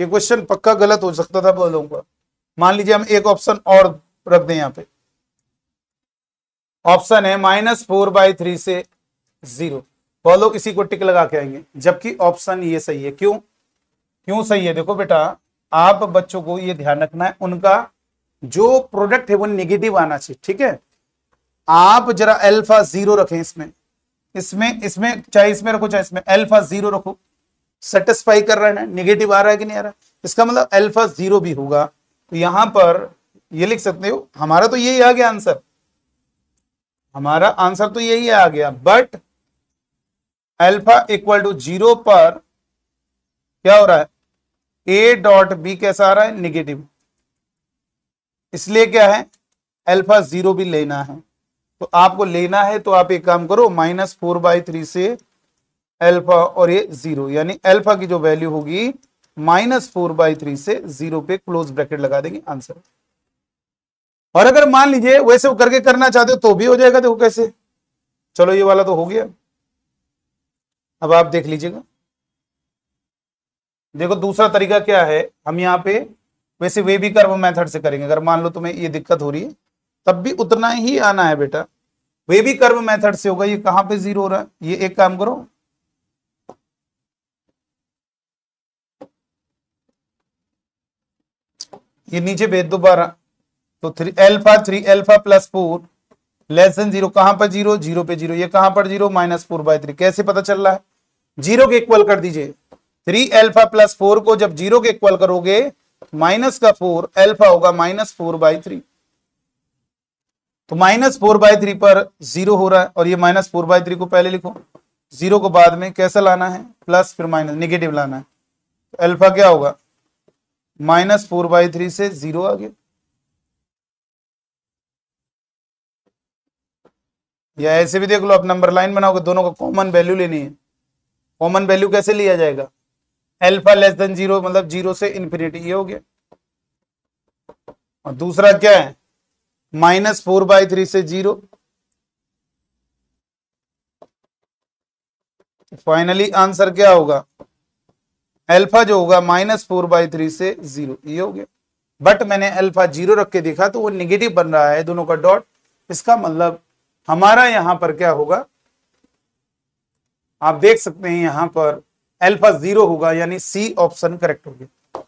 ये क्वेश्चन पक्का गलत हो सकता था बोलों का मान लीजिए हम एक ऑप्शन और रख दें यहां पे ऑप्शन है माइनस फोर बाई थ्री से जीरो तो बोलो इसी को टिक लगा के आएंगे जबकि ऑप्शन ये सही है क्यों क्यों सही है देखो बेटा आप बच्चों को ये ध्यान रखना है उनका जो प्रोडक्ट है वो निगेटिव आना चाहिए ठीक है आप जरा अल्फा जीरो रखें इसमें इसमें इसमें चाहे इसमें रखो चाहे इसमें एल्फा जीरो रखो सेटिस्फाई कर रहा है निगेटिव आ रहा है कि नहीं आ रहा इसका मतलब एल्फा जीरो भी होगा तो यहां पर ये लिख सकते हो हमारा तो यही आ गया आंसर हमारा आंसर तो यही आ गया but alpha equal to zero पर क्या हो रहा है ए डॉट बी कैसा आ रहा है निगेटिव इसलिए क्या है एल्फा जीरो भी लेना है तो आपको लेना है तो आप एक काम करो माइनस फोर बाई थ्री से एल्फा और ये जीरो यानी एल्फा की जो वैल्यू होगी माइनस फोर बाई थ्री से जीरो पे क्लोज ब्रैकेट लगा देंगे आंसर और अगर मान लीजिए वैसे वो करके करना चाहते हो तो भी हो जाएगा देखो कैसे चलो ये वाला तो हो गया अब आप देख लीजिएगा देखो दूसरा तरीका क्या है हम यहाँ पे वैसे वे भी कर्व मेथड से करेंगे अगर मान लो तुम्हें ये दिक्कत हो रही है तब भी उतना ही आना है बेटा वे भी कर्व मेथड से होगा ये कहां पे जीरो हो रहा है ये एक काम करो ये नीचे भेज दो बारह तो three alpha three alpha plus four less than zero कहां पर जीरो जीरो पे जीरो ये कहां पर zero minus four by three कैसे पता चल रहा है जीरो के इक्वल कर दीजिए थ्री एल्फा प्लस फोर को जब जीरो के इक्वल करोगे माइनस का फोर एल्फा होगा माइनस फोर बाई थ्री तो माइनस फोर बाय थ्री पर जीरो हो रहा है और ये माइनस फोर बाय थ्री को पहले लिखो जीरो को बाद में कैसा लाना है प्लस फिर माइनस निगेटिव लाना है तो अल्फा क्या होगा माइनस फोर बाई थ्री से जीरो आ गया या ऐसे भी देख लो आप नंबर लाइन बनाओगे दोनों का कॉमन वैल्यू लेनी है कॉमन वैल्यू कैसे लिया जाएगा अल्फा लेस देन जीरो मतलब जीरो से इन्फिनिटी ये हो गया और दूसरा क्या है माइनस फोर बाई थ्री से जीरो फाइनली आंसर क्या होगा अल्फा जो होगा माइनस फोर बाई थ्री से जीरो ये हो गया बट मैंने अल्फा जीरो रख के देखा तो वो निगेटिव बन रहा है दोनों का डॉट इसका मतलब हमारा यहां पर क्या होगा आप देख सकते हैं यहां पर अल्फा जीरो होगा यानी सी ऑप्शन करेक्ट हो गया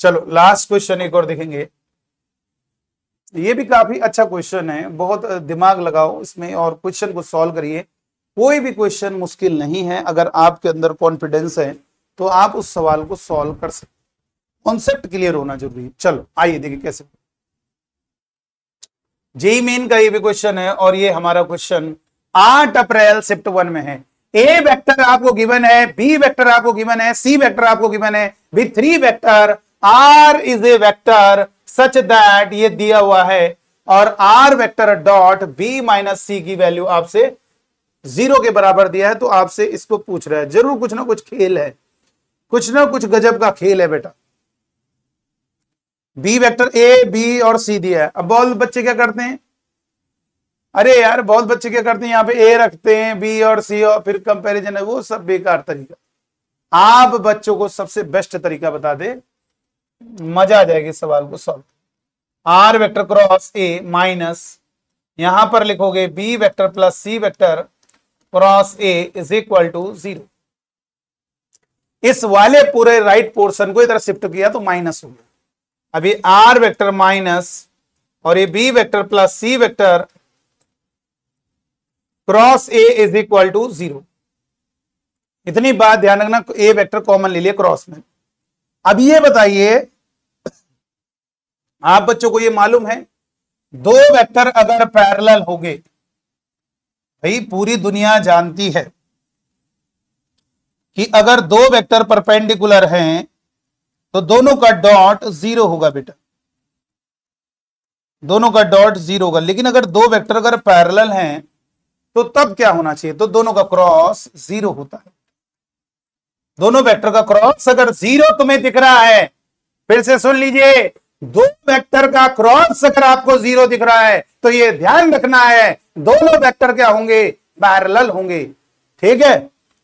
चलो लास्ट क्वेश्चन एक और देखेंगे ये भी काफी अच्छा क्वेश्चन है बहुत दिमाग लगाओ इसमें और क्वेश्चन को सॉल्व करिए कोई भी क्वेश्चन मुश्किल नहीं है अगर आपके अंदर कॉन्फिडेंस है तो आप उस सवाल को सॉल्व कर सकते कॉन्सेप्ट क्लियर होना जरूरी है चलो आइए देखिए कैसे जेई मेन का ये भी क्वेश्चन है और ये हमारा क्वेश्चन आठ अप्रैल शिफ्ट वन में है ए वेक्टर आपको गिवन है बी वेक्टर आपको गिवन है सी वेक्टर आपको गिवन है with three vector R is a vector such that ये दिया हुआ है और R vector dot B minus C की वैल्यू आपसे जीरो के बराबर दिया है तो आपसे इसको पूछ रहा है जरूर कुछ ना कुछ खेल है कुछ ना कुछ गजब का खेल है बेटा बी वेक्टर ए बी और सी दिया है अब बहुत बच्चे क्या करते हैं अरे यार बहुत बच्चे क्या करते हैं यहाँ पे ए रखते हैं बी और सी और फिर कंपैरिजन है वो सब बेकार तरीका आप बच्चों को सबसे बेस्ट तरीका बता दे मजा आ जाएगा इस सवाल को solve R vector cross A minus यहां पर लिखोगे B vector plus C vector cross A is equal to zero इस वाले पूरे राइट पोर्शन को इधर शिफ्ट किया तो माइनस हो गया अभी आर वेक्टर माइनस और ये B vector plus C vector cross A is equal to zero इतनी बात ध्यान रखना ए वेक्टर कॉमन ले लिया क्रॉस में अब ये बताइए आप बच्चों को ये मालूम है दो वेक्टर अगर पैरेलल हो गए भाई पूरी दुनिया जानती है कि अगर दो वेक्टर परपेंडिकुलर हैं तो दोनों का डॉट जीरो होगा बेटा दोनों का डॉट जीरो होगा लेकिन अगर दो वेक्टर अगर पैरेलल हैं तो तब क्या होना चाहिए तो दोनों का क्रॉस जीरो होता है दोनों वेक्टर का क्रॉस अगर जीरो तुम्हें दिख रहा है फिर से सुन लीजिए दो वेक्टर का क्रॉस अगर आपको जीरो दिख रहा है तो ये ध्यान रखना है दोनों वेक्टर क्या होंगे पैरेलल होंगे ठीक है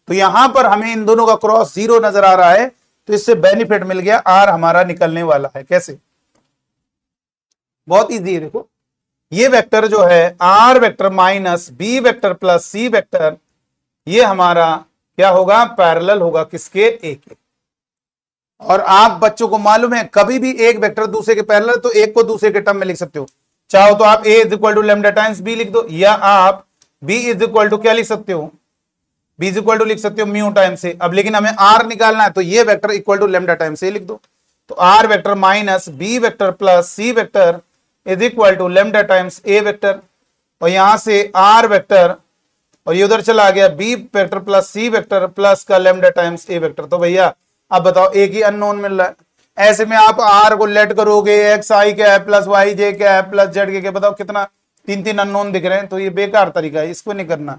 तो यहां पर हमें इन दोनों का क्रॉस जीरो नजर आ रहा है तो इससे बेनिफिट मिल गया आर हमारा निकलने वाला है कैसे बहुत इजी है देखो ये वेक्टर जो है R vector minus B vector plus C vector ये हमारा क्या होगा पैरेलल होगा किसके ए के और आप बच्चों को मालूम है कभी भी एक वेक्टर दूसरे के पैरेलल तो एक को दूसरे के टर्म में लिख सकते हो चाहो तो आप A is equal to lambda times B लिख दो या आप बी इज इक्वल टू क्या लिख सकते हो बी इज इक्वल टू लिख सकते हो म्यू टाइम से अब लेकिन हमें आर निकालना है तो ये vector equal to lambda time से लिख दो तो R vector minus B vector plus C vector is equal to lambda times A vector और यहां से आर वेक्टर और ये उधर चला गया B vector plus C vector plus का लेमडा टाइम्स ए वेक्टर तो भैया अब बताओ एक ही अननोन मिल रहा है ऐसे में आप आर को लेट करोगे एक्स आई क्या है प्लस वाई जे क्या है प्लस जेड के, बताओ कितना तीन तीन अननोन दिख रहे हैं तो ये बेकार तरीका है इसको नहीं करना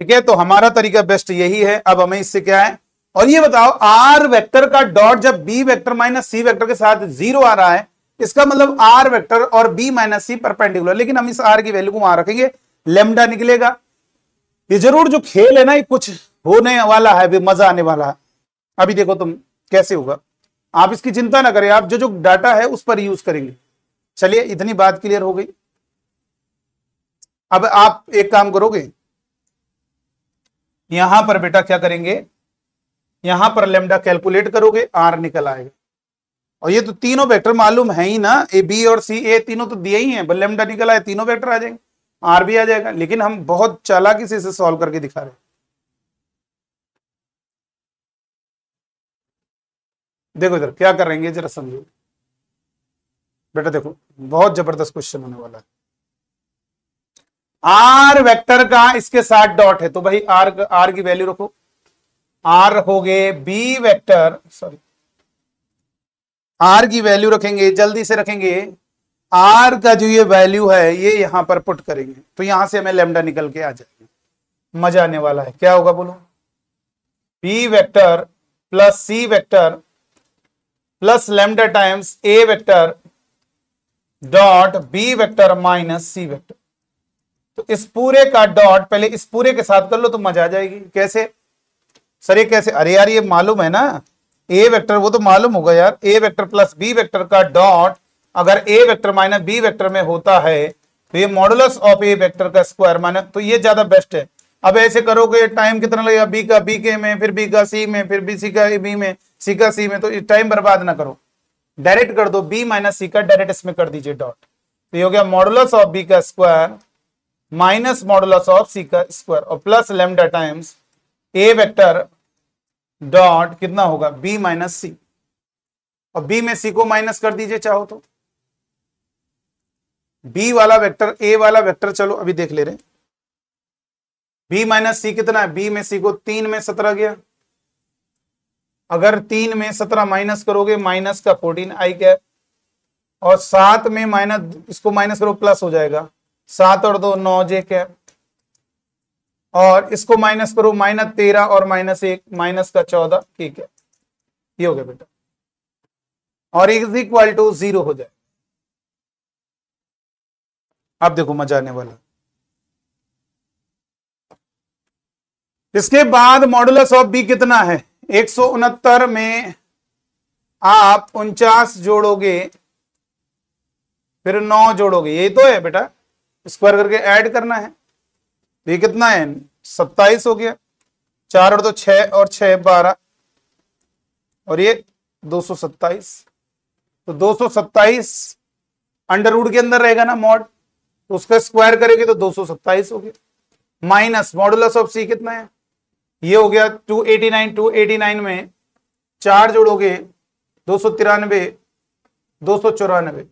ठीक है तो हमारा तरीका बेस्ट यही है अब हमें इससे क्या है और ये बताओ आर वेक्टर का डॉट जब B vector minus C vector के साथ जीरो आ रहा है इसका मतलब आर वेक्टर और बी माइनस सी परपेंडिकुलर लेकिन हम इस आर की वैल्यू को वहां रखेंगे लेमडा निकलेगा ये जरूर जो खेल है ना ये कुछ होने वाला है मजा आने वाला है अभी देखो तुम कैसे होगा आप इसकी चिंता ना करें आप जो जो डाटा है उस पर यूज करेंगे चलिए इतनी बात क्लियर हो गई अब आप एक काम करोगे यहां पर बेटा क्या करेंगे यहां पर लेमडा कैलकुलेट करोगे आर निकल आएगा और ये तो तीनों वेक्टर मालूम है ही ना ए बी और सी ए तीनों तो दिए ही हैं लेमडा निकल आए तीनों वेक्टर आ जाएंगे आर भी आ जाएगा लेकिन हम बहुत चालाकी से इसे सॉल्व करके दिखा रहे देखो इधर क्या करेंगे जरा समझो बेटा देखो बहुत जबरदस्त क्वेश्चन होने वाला है आर वेक्टर का इसके साथ डॉट है तो भाई आर आर की वैल्यू रखो आर हो गए बी वेक्टर सॉरी आर की वैल्यू रखेंगे जल्दी से रखेंगे आर का जो ये वैल्यू है ये यहां पर पुट करेंगे तो यहां से हमें लेमडा निकल के आ जाएगा मजा आने वाला है क्या होगा बोलो B vector plus C vector plus lambda times A vector dot B vector minus C vector तो इस पूरे का डॉट पहले इस पूरे के साथ कर लो तो मजा आ जाएगी कैसे सर ये कैसे अरे यार ये मालूम है ना ए वेक्टर वो तो मालूम होगा यार A vector plus B vector का डॉट अगर A vector minus B vector में होता है तो ये मॉडुलस ऑफ ए वेक्टर का स्क्वायर माइनस तो ये ज्यादा बेस्ट है अब ऐसे करोगे टाइम कितना लगेगा बी का बी के में फिर बी का सी में फिर बी सी का बी में सी का सी में तो टाइम बर्बाद ना करो डायरेक्ट कर दो बी माइनस सी का डायरेक्ट इसमें कर दीजिए डॉट तो ये हो गया मॉडुलस ऑफ बी का square minus modulus of C का स्क्वायर और plus lambda times A vector dot कितना होगा बी माइनस सी और बी में सी को माइनस कर दीजिए चाहो तो बी वाला वेक्टर ए वाला वेक्टर चलो अभी देख ले रहे बी माइनस सी कितना है बी में सी को तीन में सत्रह गया अगर तीन में सत्रह माइनस करोगे माइनस का फोर्टीन आई क्या और सात में माइनस इसको माइनस करो प्लस हो जाएगा सात और दो नौ जे क्या और इसको माइनस करो माइनस तेरह और माइनस एक माइनस का चौदह ठीक है ये हो गया बेटा और इज इक्वल टू जीरो हो जाए आप देखो मजा आने वाला इसके बाद मॉडुलस ऑफ बी कितना है एक में आप उनचास जोड़ोगे फिर नौ जोड़ोगे यही तो है बेटा स्क्वायर करके ऐड करना है ये कितना है सत्ताईस हो गया चार और तो छह और छह बारह और ये दो सौ सत्ताईस तो दो सौ सत्ताईस अंडर के अंदर रहेगा ना मॉड तो उसका स्क्वायर करेंगे तो दो सौ सत्ताईस हो गया माइनस मॉडुलस ऑफ सी कितना है ये हो गया two eighty nine two eighty nine में चार जोड़ोगे दो सौ तिरानवे दो सौ चौरानवे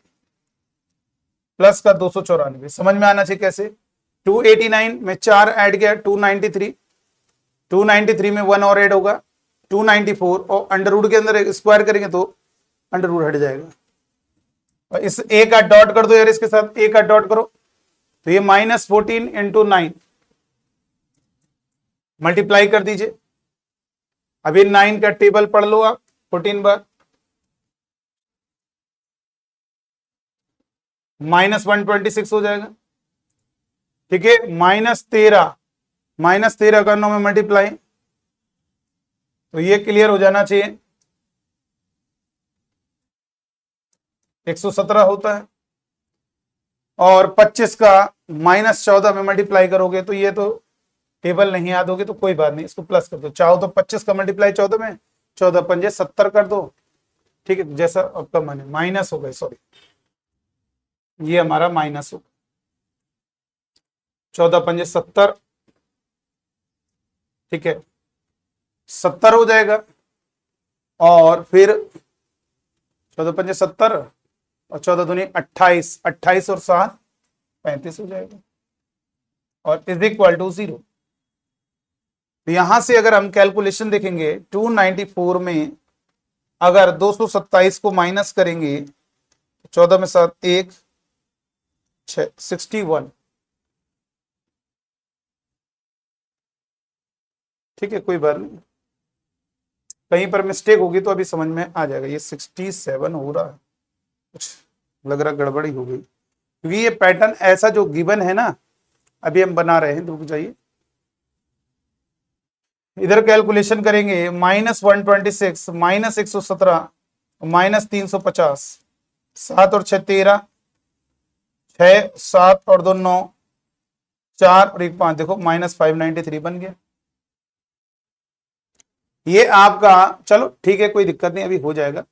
प्लस का दो सौ चौरानवे समझ में आना चाहिए कैसे 289 में चार ऐड किया 293 293 में वन और ऐड होगा 294 और अंडर रूट के अंदर स्क्वायर करेंगे तो अंडर रूट हट जाएगा और इस ए का डॉट कर दो यार इसके साथ ए का डॉट करो तो ये minus fourteen into nine multiply कर दीजिए अभी नाइन का टेबल पढ़ लो आप फोर्टीन बार माइनस वन ट्वेंटी सिक्स हो जाएगा ठीक है माइनस तेरह माइनस तेरह का नौ में मल्टीप्लाई तो ये क्लियर हो जाना चाहिए एक सौ सत्रह होता है और 25 का माइनस चौदह में मल्टीप्लाई करोगे तो ये तो टेबल नहीं याद होगी तो कोई बात नहीं इसको प्लस कर दो चाहो तो 25 का मल्टीप्लाई चौदह में चौदह पंजे सत्तर कर दो ठीक है जैसा आपका मन है माइनस हो गए सॉरी ये हमारा माइनस होगा चौदह पंजे सत्तर ठीक है सत्तर हो जाएगा और फिर चौदह पंजे सत्तर और चौदह दूनी अट्ठाईस अट्ठाईस और सात पैंतीस हो जाएगा और इज इक्वल टू जीरो तो यहां से अगर हम कैलकुलेशन देखेंगे 294 में अगर 227 को माइनस करेंगे तो चौदह में सात एक सिक्सटी वन ठीक है कोई बात नहीं कहीं पर मिस्टेक होगी तो अभी समझ में आ जाएगा ये सिक्सटी सेवन हो रहा है लग रहा गड़बड़ी हो गई क्योंकि ये पैटर्न ऐसा जो गिवन है ना अभी हम बना रहे हैं रुक तो जाइए इधर कैलकुलेशन करेंगे minus one twenty six minus एक सौ सत्रह माइनस तीन सौ पचास सात और छह तेरह छह सात और दो नौ चार और एक पांच देखो माइनस फाइव नाइनटी थ्री बन गया ये आपका चलो ठीक है कोई दिक्कत नहीं अभी हो जाएगा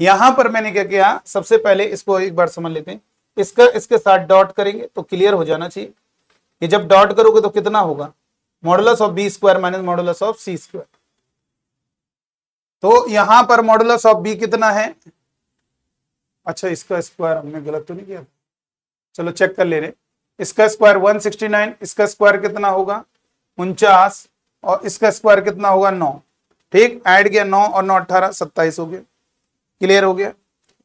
यहां पर मैंने क्या किया सबसे पहले इसको एक बार समझ लेते हैं इसका इसके साथ डॉट करेंगे तो क्लियर हो जाना चाहिए कि जब डॉट करोगे तो कितना होगा modulus of B square minus modulus of C square तो यहां पर मॉडुलस ऑफ बी कितना है अच्छा इसका स्क्वायर हमने गलत तो नहीं किया चलो चेक कर ले रहे इसका स्क्वायर 169 इसका स्क्वायर कितना होगा उनचास और इसका स्क्वायर कितना होगा नौ ठीक ऐड किया नौ और नौ अट्ठारह सत्ताईस हो गया क्लियर हो गया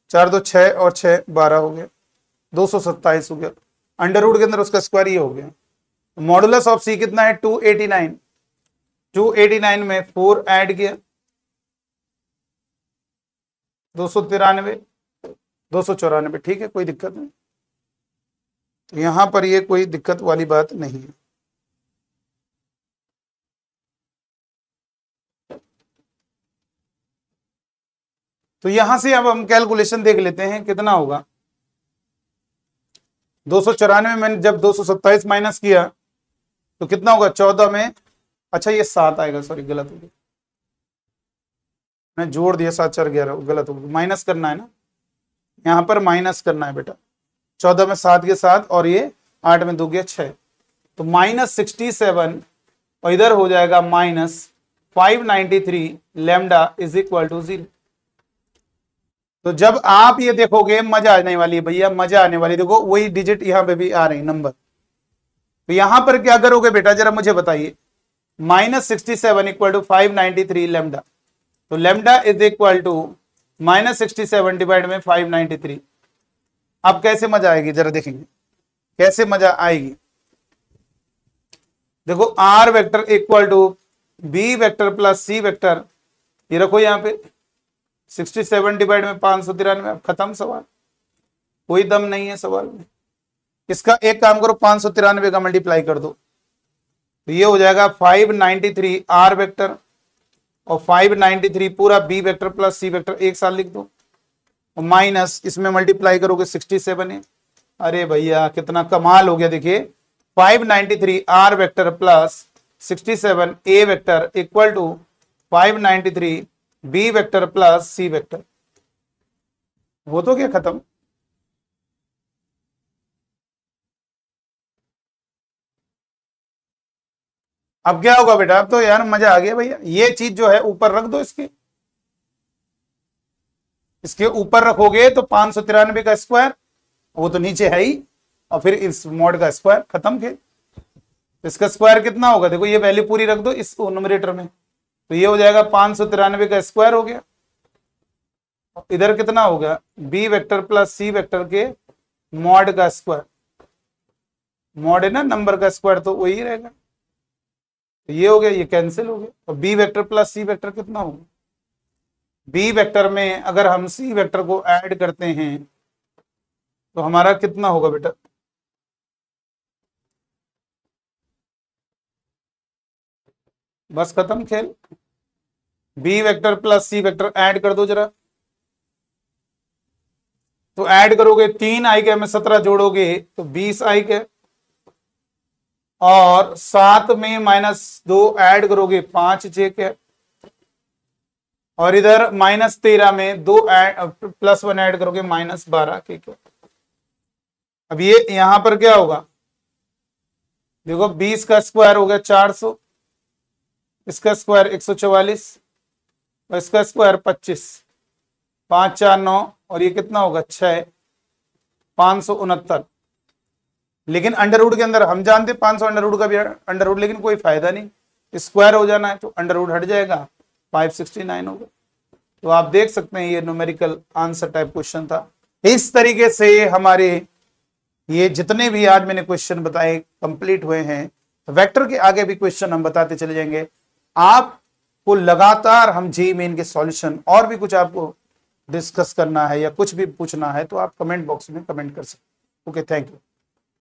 चार दो छह और छह बारह हो गया दो सौ सत्ताईस हो गया अंडर रूट के अंदर उसका स्क्वायर ये हो गया मॉडुलस ऑफ सी कितना है two eighty nine two eighty nine में फोर ऐड किया दो सौ तिरानवे दो सौ चौरानवे ठीक है कोई दिक्कत नहीं तो पर ये कोई दिक्कत वाली बात नहीं है तो यहां से अब हम कैलकुलेशन देख लेते हैं कितना होगा दो सौ चौरानवे में जब दो सौ सत्ताईस माइनस किया तो कितना होगा चौदह में अच्छा ये सात आएगा सॉरी गलत हो गया मैं जोड़ दिया सात चार ग्यारह गलत हो गया माइनस करना है ना यहां पर माइनस करना है बेटा चौदह में सात के साथ और ये आठ में दो गया छह तो माइनस सिक्सटी सेवन और इधर हो जाएगा minus five ninety three lambda is equal to zero तो जब आप ये देखोगे मजा आने वाली है भैया मजा आने वाली देखो वही डिजिट यहां पे भी आ रही नंबर तो यहां पर क्या करोगे बेटा जरा मुझे बताइए minus sixty seven equal to five ninety three lambda तो lambda is equal to minus sixty seven divide में फाइव नाइनटी थ्री अब कैसे मजा आएगी जरा देखेंगे कैसे मजा आएगी देखो R vector equal to B vector plus C vector ये रखो यहां पे सिक्सटी सेवन डिवाइड में पांच सौ तिरानवे खत्म सवाल कोई दम नहीं है सवाल में इसका एक काम करो पांच सौ तिरानवे का मल्टीप्लाई कर दो तो ये हो जाएगा five ninety three R vector और फाइव नाइनटी थ्री पूरा B vector plus C vector एक साल लिख दो और माइनस इसमें मल्टीप्लाई करोगे सिक्सटी सेवन है अरे भैया कितना कमाल हो गया देखिए five ninety three R vector plus sixty seven A vector equal to five ninety three B vector plus C vector वो तो क्या खत्म अब क्या होगा बेटा अब तो यार मजा आ गया भैया ये चीज जो है ऊपर रख दो इसके इसके ऊपर रखोगे तो पांच सौ तिरानबे का स्क्वायर वो तो नीचे है ही और फिर इस मॉड का स्क्वायर खत्म के इसका स्क्वायर कितना होगा देखो ये वैल्यू पूरी रख दो इस नोमिनेटर में तो ये हो जाएगा पांच सौ तिरानवे का स्क्वायर हो गया इधर कितना हो गया B vector plus C vector के मॉड का स्क्वायर मॉड है ना नंबर का स्क्वायर तो वही रहेगा तो ये हो गया ये कैंसिल हो गया और B vector plus C vector कितना होगा बी वेक्टर में अगर हम सी वेक्टर को ऐड करते हैं तो हमारा कितना होगा बेटा बस खत्म खेल B vector plus C vector add कर दो जरा तो ऐड करोगे तीन आई के में सत्रह जोड़ोगे तो बीस आई के और सात में माइनस दो ऐड करोगे पांच जे के और इधर माइनस तेरह में दो एड प्लस वन ऐड करोगे माइनस बारह के के अब ये यहां पर क्या होगा देखो बीस का स्क्वायर हो गया चार सौ इसका स्क्वायर एक सौ चौवालीस और इसका स्क्वायर पच्चीस पांच चार नौ और ये कितना होगा छ पांच सौ उनहत्तर लेकिन अंडरवुड के अंदर हम जानते पांच सौ अंडरवुड का भी अंडरवुड लेकिन कोई फायदा नहीं स्क्वायर हो जाना है तो अंडरवुड हट जाएगा फाइव सिक्सटी नाइन होगा तो आप देख सकते हैं ये न्यूमेरिकल आंसर टाइप क्वेश्चन था इस तरीके से हमारे ये जितने भी आज मैंने क्वेश्चन बताए कंप्लीट हुए हैं वेक्टर तो के आगे भी क्वेश्चन हम बताते चले जाएंगे आपको लगातार हम जे मेन के सॉल्यूशन और भी कुछ आपको डिस्कस करना है या कुछ भी पूछना है तो आप कमेंट बॉक्स में कमेंट कर सकते ओके थैंक यू